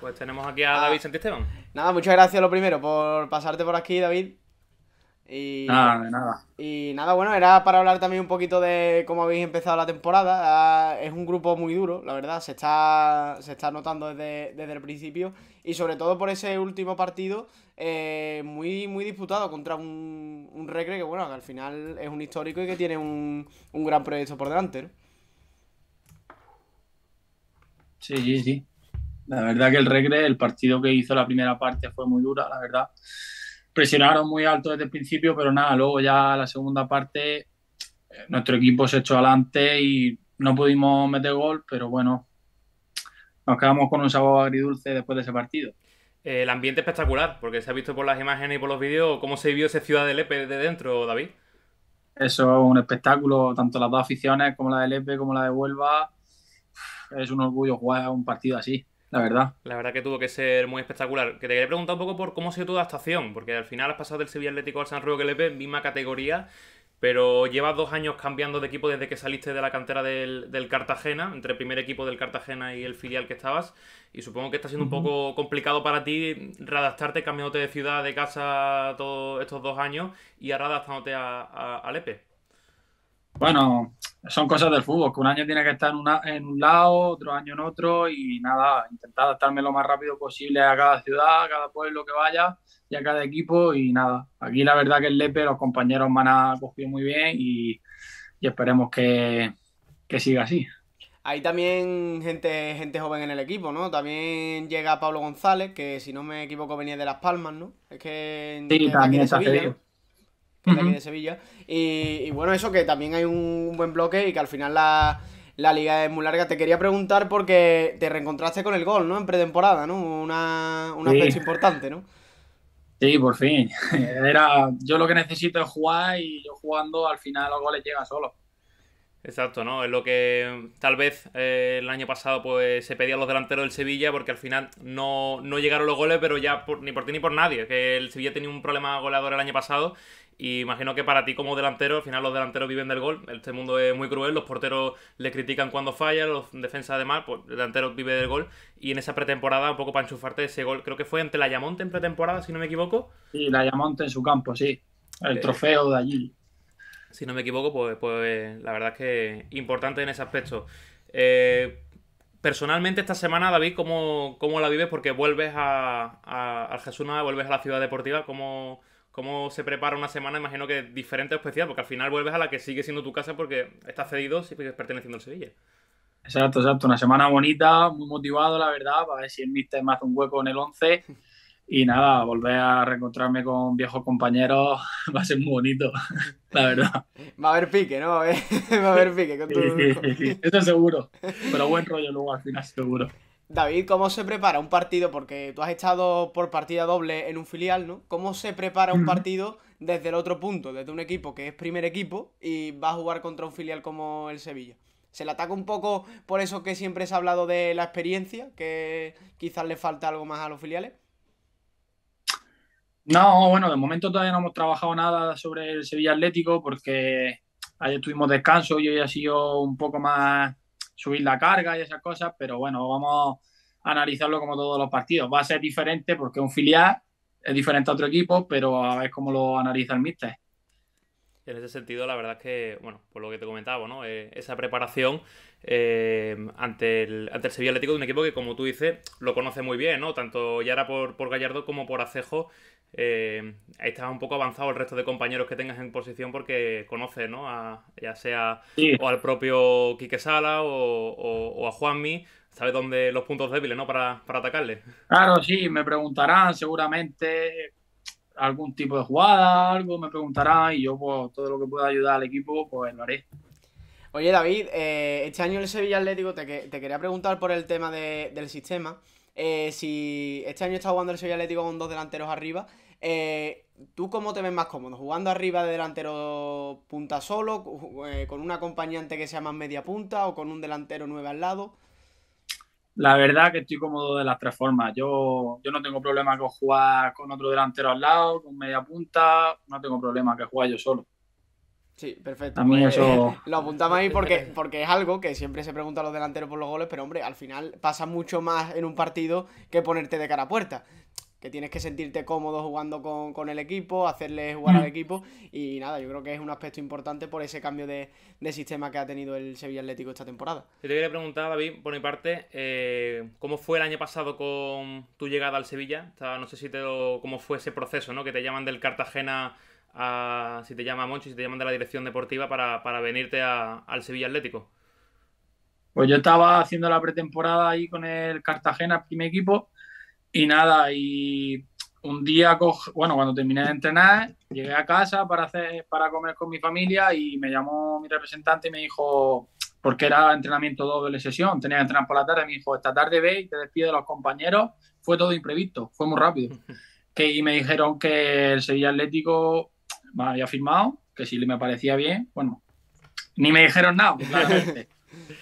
Pues tenemos aquí a, David David Santisteban. Nada, muchas gracias lo primero por pasarte por aquí, David. Y nada, nada. Y nada, bueno, era para hablar también un poquito de cómo habéis empezado la temporada. Ah, es un grupo muy duro, la verdad, se está, se está notando desde, el principio. Y sobre todo por ese último partido, eh, muy, muy disputado contra un, un Recre que, bueno, al final es un histórico y que tiene un, gran proyecto por delante. Sí, sí, sí. La verdad que el Regre, el partido que hizo la primera parte fue muy dura, la verdad. Presionaron muy alto desde el principio, pero nada, luego ya la segunda parte eh, nuestro equipo se echó adelante y no pudimos meter gol, pero bueno, nos quedamos con un sabor agridulce después de ese partido. Eh, el ambiente espectacular, porque se ha visto por las imágenes y por los vídeos cómo se vivió ese Ciudad de Lepe de dentro, David. Eso es un espectáculo, tanto las dos aficiones como la de Lepe, como la de Huelva. Es un orgullo jugar un partido así la verdad. La verdad que tuvo que ser muy espectacular. Que te quería preguntar un poco por cómo ha sido tu adaptación, porque al final has pasado del Sevilla Atlético al San Rubio Lepe misma categoría, pero llevas dos años cambiando de equipo desde que saliste de la cantera del, Cartagena, entre el primer equipo del Cartagena y el filial que estabas, y supongo que está siendo un poco complicado para ti readaptarte cambiándote de ciudad, de casa, todos estos dos años, y ahora adaptándote a, a, a Lepe. Bueno, son cosas del fútbol, que un año tiene que estar en, un lado, otro año en otro y nada, intentar adaptarme lo más rápido posible a cada ciudad, a cada pueblo que vaya y a cada equipo y nada. Aquí la verdad que el Lepe, los compañeros me han acogido muy bien y, esperemos que, siga así. Hay también gente, gente joven en el equipo, ¿no? También llega Pablo González, que si no me equivoco venía de Las Palmas, ¿no? Es que... Sí, también de Sevilla. Y, bueno, eso que también hay un, buen bloque y que al final la, liga es muy larga. Te quería preguntar porque te reencontraste con el gol, ¿no? En pretemporada, ¿no? Una, una fecha importante, ¿no? Sí, por fin. Era, yo lo que necesito es jugar y yo jugando al final los goles llega solo. Exacto, ¿no? Es lo que mm, tal vez eh, el año pasado pues se pedía a los delanteros del Sevilla porque al final no, llegaron los goles, pero ya ni por ti ni por nadie. Que el Sevilla tenía un problema goleador el año pasado y imagino que para ti como delantero, al final los delanteros viven del gol, este mundo es muy cruel, los porteros le critican cuando falla, los defensas además, pues el delantero vive del gol y en esa pretemporada, un poco para enchufarte ese gol, creo que fue ante la Yamonte en pretemporada, si no me equivoco. Sí, la Yamonte en su campo, sí, el eh, trofeo de allí si no me equivoco, pues, pues la verdad es que importante en ese aspecto. Eh, personalmente esta semana, David, ¿cómo, cómo la vives? Porque vuelves a, a, vuelves a la ciudad deportiva, ¿cómo, ¿cómo se prepara una semana? Imagino que diferente o especial, porque al final vuelves a la que sigue siendo tu casa porque estás cedido, sigues perteneciendo al Sevilla. Exacto, exacto. Una semana bonita, muy motivado, la verdad, para ver si el Mister me hace un hueco en el 11 Y nada, volver a reencontrarme con viejos compañeros va a ser muy bonito, la verdad. Va a haber pique, ¿no? Va a haber, pique con tu... sí, seguro, pero buen rollo luego al final seguro. David, ¿cómo se prepara un partido? Porque tú has estado por partida doble en un filial, ¿no? ¿Cómo se prepara un partido desde el otro punto, desde un equipo que es primer equipo y va a jugar contra un filial como el Sevilla? ¿Se le ataca un poco por eso que siempre se ha hablado de la experiencia, que quizás le falta algo más a los filiales? No, bueno, de momento todavía no hemos trabajado nada sobre el Sevilla Atlético porque ayer tuvimos descanso y hoy ha sido un poco más subir la carga y esas cosas, pero bueno, vamos a analizarlo como todos los partidos. Va a ser diferente porque un filial es diferente a otro equipo, pero a ver cómo lo analiza el míster. En ese sentido, la verdad es que, bueno, por lo que te comentaba, ¿no? Eh, esa preparación Em, ante, el, ante el Sevilla Atlético de un equipo que, como tú dices, lo conoce muy bien, ¿no? Tanto Yara por, por Gallardo como por Acejo. Em, ahí está un poco avanzado el resto de compañeros que tengas en posición porque conoce, ¿no? A, ya sea o al propio Quique Sala o, o, a Juanmi, sabes dónde los puntos débiles, ¿no? Para, atacarle. Claro, sí, me preguntarán seguramente algún tipo de jugada, algo me preguntarán y yo, pues, todo lo que pueda ayudar al equipo, pues lo haré. Oye, David, eh, este año el Sevilla Atlético te, quería preguntar por el tema del sistema. Eh, si este año está jugando el Sevilla Atlético con dos delanteros arriba, eh, ¿tú cómo te ves más cómodo? ¿Jugando arriba de delantero punta solo, con un acompañante que sea más media punta o con un delantero nueve al lado? La verdad que estoy cómodo de las tres formas. Yo, yo no tengo problema con jugar con otro delantero al lado, con media punta, no tengo problema que jugar yo solo. Sí, perfecto. Pues, eh, lo apuntamos ahí porque, porque es algo que siempre se pregunta a los delanteros por los goles, pero hombre, al final pasa mucho más en un partido que ponerte de cara a puerta que tienes que sentirte cómodo jugando con, el equipo, hacerle jugar al mm. equipo. Y nada, yo creo que es un aspecto importante por ese cambio de, sistema que ha tenido el Sevilla Atlético esta temporada. Yo te quería preguntar, David, por mi parte, eh, ¿cómo fue el año pasado con tu llegada al Sevilla? no sé si te cómo fue ese proceso, ¿no? Que te llaman del Cartagena si te llama y si te llaman de la dirección deportiva para, venirte al Sevilla Atlético? Pues yo estaba haciendo la pretemporada ahí con el Cartagena, primer equipo, y nada, y un día, bueno, cuando terminé de entrenar, llegué a casa para, hacer, para comer con mi familia y me llamó mi representante y me dijo, porque era entrenamiento doble sesión, tenía que entrenar por la tarde, me dijo, esta tarde ve y te despido de los compañeros, fue todo imprevisto, fue muy rápido. Que, y me dijeron que el Sevilla Atlético había firmado, que si me parecía bien, bueno, ni me dijeron nada,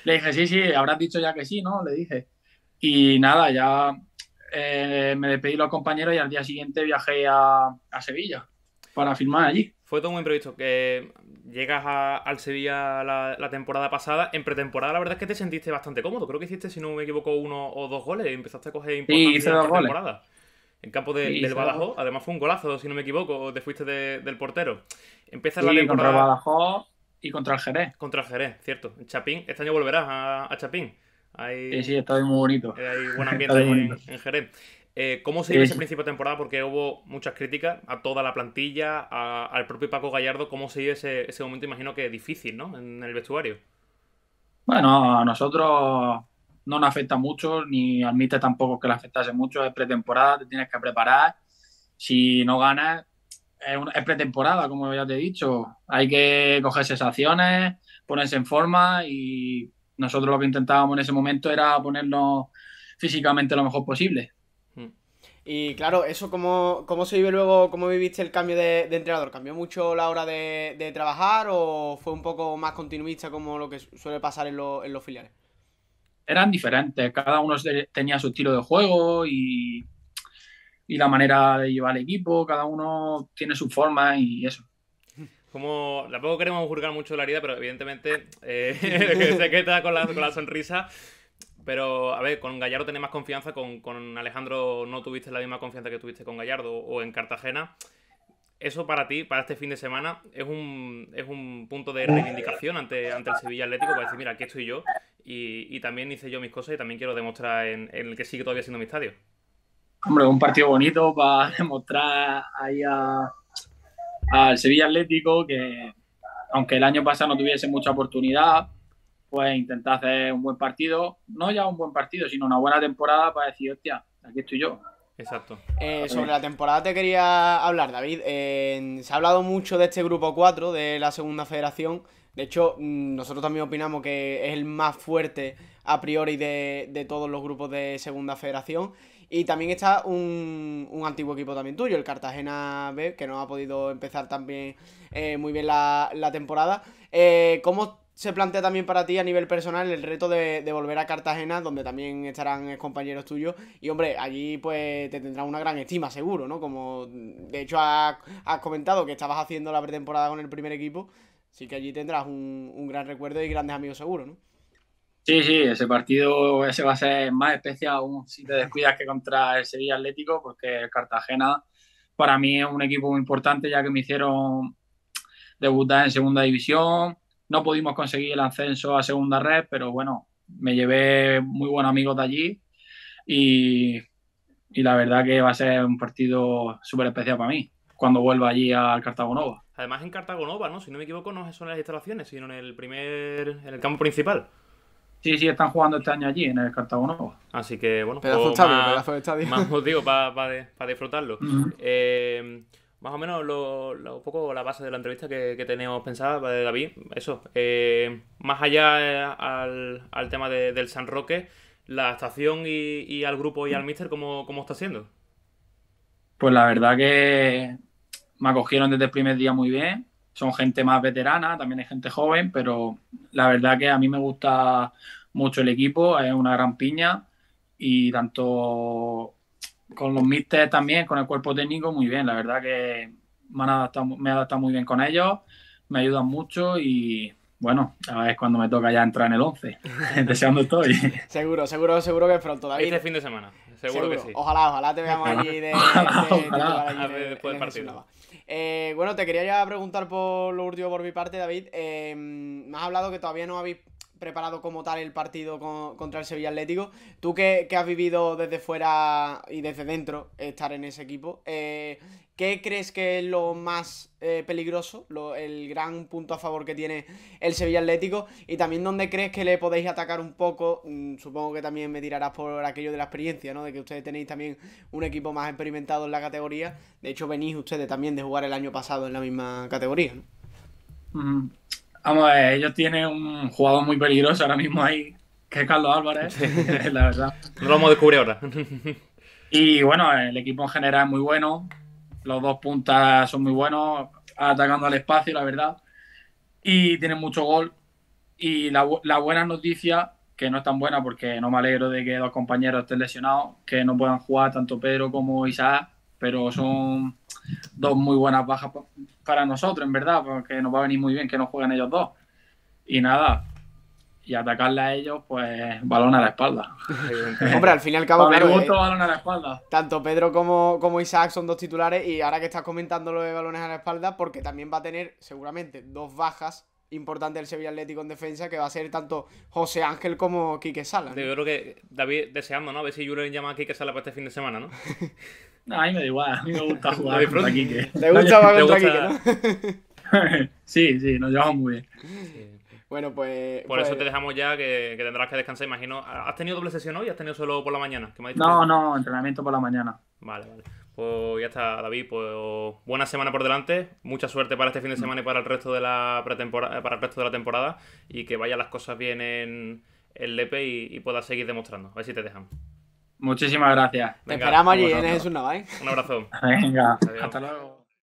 Le dije, sí, sí, habrás dicho ya que sí, ¿no? Le dije. Y nada, ya eh, me despedí los compañeros y al día siguiente viajé a, a Sevilla para firmar allí. Fue todo muy imprevisto, que llegas a, al Sevilla la, temporada pasada. En pretemporada la verdad es que te sentiste bastante cómodo. Creo que hiciste, si no me equivoco, uno o dos goles. Empezaste a coger importancia en la temporada en campo del Badajoz. Además fue un golazo, si no me equivoco, te fuiste del portero. Empieza la temporada... contra el Badajoz y contra el Jerez. Contra el Jerez, cierto. Chapín, este año volverás a, Chapín. sí, sí, está muy bonito. Hay buen ambiente en, Jerez. Eh, ¿Cómo se vive esa ese principio de temporada? Porque hubo muchas críticas a toda la plantilla, al propio Paco Gallardo. ¿Cómo se vive ese, ese momento, imagino que difícil, ¿no? En el vestuario. Bueno, nosotros no nos afecta mucho, ni admite tampoco que le afectase mucho. Es pretemporada, te tienes que preparar. Si no ganas, es, pretemporada, como ya te he dicho. Hay que coger sensaciones, ponerse en forma y nosotros lo que intentábamos en ese momento era ponernos físicamente lo mejor posible. Mm. Y claro, eso cómo, cómo se vive luego, cómo viviste el cambio de, entrenador. ¿Cambió mucho la hora de, trabajar o fue un poco más continuista como lo que suele pasar en los filiales? eran diferentes, cada uno tenía su estilo de juego y, la manera de llevar el equipo, cada uno tiene su forma y eso. Como tampoco queremos juzgar mucho la herida, pero evidentemente eh, se queda con la, sonrisa. Pero, a ver, con Gallardo tenés más confianza, con, con, Alejandro no tuviste la misma confianza que tuviste con Gallardo o en Cartagena eso para ti, para este fin de semana, es un, es un punto de reivindicación ante, ante el Sevilla Atlético para decir, mira, aquí estoy yo y, también hice yo mis cosas y también quiero demostrar en, el que sigue todavía siendo mi estadio. Hombre, un partido bonito para demostrar ahí al Sevilla Atlético que, aunque el año pasado no tuviese mucha oportunidad, pues intentar hacer un buen partido, no ya un buen partido, sino una buena temporada para decir, hostia, aquí estoy yo, Exacto. Eh, sobre la temporada te quería hablar, David. se ha hablado mucho de este grupo 4 de la segunda federación. De hecho, mm, nosotros también opinamos que es el más fuerte a priori de, todos los grupos de segunda federación. Y también está un, un, antiguo equipo también tuyo, el Cartagena B, que no ha podido empezar también eh, muy bien la, la temporada. Eh, ¿Cómo se plantea también para ti a nivel personal el reto de, volver a Cartagena, donde también estarán eh, compañeros tuyos. Y hombre, allí pues te tendrán una gran estima, seguro, ¿no? Como de hecho has, comentado que estabas haciendo la pretemporada con el primer equipo, así que allí tendrás un, gran recuerdo y grandes amigos, seguro, ¿no? Sí, sí, ese partido ese va a ser más especial aún si te descuidas que contra el Sevilla Atlético, porque Cartagena para mí es un equipo muy importante, ya que me hicieron debutar en segunda división no pudimos conseguir el ascenso a segunda red, pero bueno, me llevé muy buenos amigos de allí y, la verdad que va a ser un partido súper especial para mí cuando vuelva allí al Cartago Nova. Además en Nova, ¿no? Si no me equivoco, no es en las instalaciones, sino en el primer, en el campo principal. Sí, sí, están jugando este año allí, en el Nova. Así que, bueno, pedazo más, pedazo de para disfrutarlo más o menos lo, poco la base de la entrevista que, que teníamos pensada, David. Eso, eh, más allá eh, al, tema del San Roque, la estación y, al grupo y al míster, ¿cómo, ¿cómo está siendo? Pues la verdad que me acogieron desde el primer día muy bien. Son gente más veterana, también hay gente joven, pero la verdad que a mí me gusta mucho el equipo, es una gran piña y tanto con los míster también, con el cuerpo técnico, muy bien. La verdad que me, han adaptado, me he adaptado muy bien con ellos, me ayudan mucho y bueno, a veces cuando me toca ya entrar en el 11. Deseando estoy. Seguro, seguro, seguro que pronto, David. Este fin de semana, seguro, que sí. Ojalá, ojalá te veamos allí después del partido. Eh, bueno, te quería ya preguntar por lo último por mi parte, David. Eh, me has hablado que todavía no habéis preparado como tal el partido contra el Sevilla Atlético. Tú que, has vivido desde fuera y desde dentro estar en ese equipo, eh, ¿qué crees que es lo más eh, peligroso, el gran punto a favor que tiene el Sevilla Atlético? Y también dónde crees que le podéis atacar un poco, mm, supongo que también me tirarás por aquello de la experiencia, ¿no? De que ustedes tenéis también un equipo más experimentado en la categoría. De hecho, venís ustedes también de jugar el año pasado en la misma categoría, ¿no? Vamos ver, ellos tienen un jugador muy peligroso ahora mismo ahí, que es Carlos Álvarez, eh, la verdad. No lo hemos ahora. y bueno, el equipo en general es muy bueno. Los dos puntas son muy buenos, atacando al espacio, la verdad. Y tienen mucho gol. Y la, la buena noticia, que no es tan buena porque no me alegro de que dos compañeros estén lesionados, que no puedan jugar tanto Pedro como Isaac, pero son dos muy buenas bajas para nosotros, en verdad, porque pues, nos va a venir muy bien que no jueguen ellos dos. Y nada, y atacarle a ellos, pues balón a la espalda. Hombre, al fin y al cabo, eh, Tanto Pedro como, como Isaac son dos titulares y ahora que estás comentando lo de balones a la espalda, porque también va a tener seguramente dos bajas importante el Sevilla Atlético en defensa, que va a ser tanto José Ángel como Quique Sala. de Yo creo que David deseando, ¿no? A ver si Julen llama a Quique Sala para este fin de semana, ¿no? No, a mí me da igual, a mí me gusta jugar contra Kike. ¿Te gusta jugar contra Kike, no? sí, sí, nos llevamos muy bien. Bueno, pues. Por eso pues- te dejamos ya que, tendrás que descansar, imagino. ¿Has tenido doble sesión hoy? ¿Has tenido solo por la mañana? no, no, entrenamiento por la mañana. Vale, vale. Pues ya está, David. Pues buena semana por delante. Mucha suerte para este fin de mm. semana y para el resto de la pretemporada, para el resto de la temporada. Y que vayan las cosas bien en el Lepe y puedas seguir demostrando. A ver si te dejan. Muchísimas gracias. Te esperamos allí en Jesús es ¿eh? Un abrazo. Venga, hasta luego.